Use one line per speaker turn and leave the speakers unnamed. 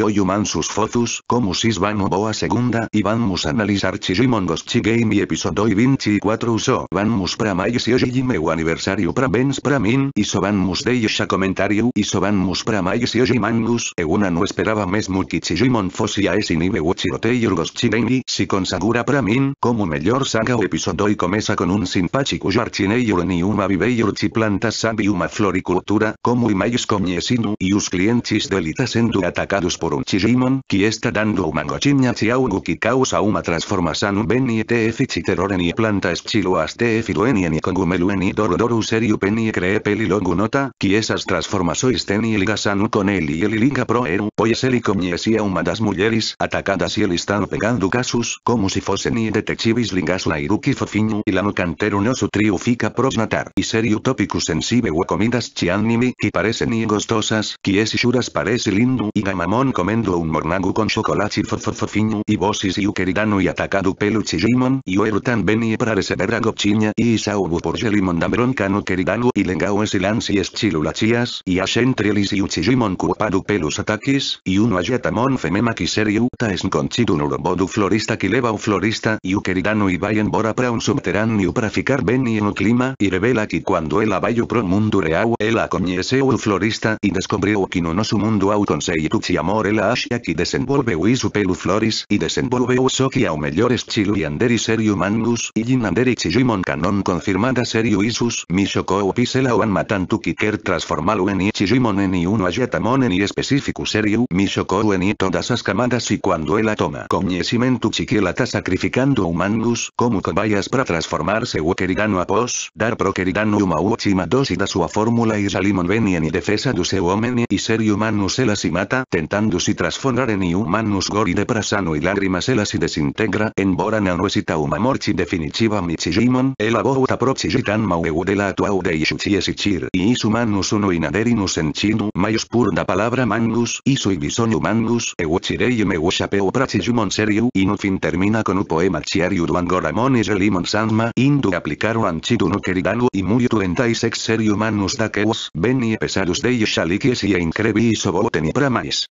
hoy sus fotos, fotus si van van boa segunda y vanmus analizar chigimongos game y episodio y vinci 4 uso vanmus pramais y hoy aniversario pra pramin y sovanmus a comentario y sovanmus mayos y ojimangus e una no esperaba mesmuki nivel, fosia es inibe yurgos y, si consagura pramin como mejor saga o episodio y comesa con un simpático y ni uma y yurchi plantas uma floricultura como y mayos coñesinu y us clientes delitas en du atacados por un chijimon que está dando una gochiña Chiaugu que causa una transformación un y te y planta chiluas te luenien y congumeluen y dorodoru serio peni creepeli longu nota que esas transformasois teni ligasan con él y el pro eru y ele una uma das mujeres atacadas y el están pegando casos como si fuesen y detectives lingas la Iruki fofinho y la no cantero su trio fica prosnatar y ser utópico sensible o comidas chianimi que parecen y gostosas que y churas parece lindo y gamamon comendo un mornagu con chocolate y y y vosis y queridano y atacado pelo Chijimon y erutan para receber verago gochinha y Isaubu por Gelimon dambrón cano y queridano y lengao y lance estilulachias y a Xentrelis y uchijimon Chijimon culpado pelos ataques y uno ayatamon femema kiseri uta es un urobodu florista quileva u florista y ukeridano y vayen bora pra un subterráneo para ficar ben en en clima y revela que cuando el abayu pro mundo reau el acoñese u florista y descubrió que no su mundo au consei y amor el ashia que desenvolve u su pelu floris y desenvolve u socia o mellores anderi serio mangus y jinanderi chijimon canon confirmada serio isus mishoko u pisela o anmatantu kiker transformalu en y chijimon en y uno ayatamon en y específico serio mi Mishokou en y todas as camadas y cuando ella toma conocimiento chiquiela está sacrificando mangus como cobayas para transformarse Wakeridano a pos dar prokeridano uma uchima dos y da su fórmula y salimon venien y defesa du su hombre y ser humanus elas y mata tentando si transformar en humanus gori de prasano y lágrimas elas y desintegra en boran a nuesita definitiva michijimon ella bouta prochigitan maueu de la atuau de ishuchiesichir y humanus uno inaderinus en chinu mayos da palabra mangus y su y bison humangus e wachirei serio, y no fin termina con un poema chiariu duangoramon el limon sanma indu aplicaru no queridanu y muy 36 ex serium manus daqueus beni e pesarus de shalikies y increbi isoboteni pramais.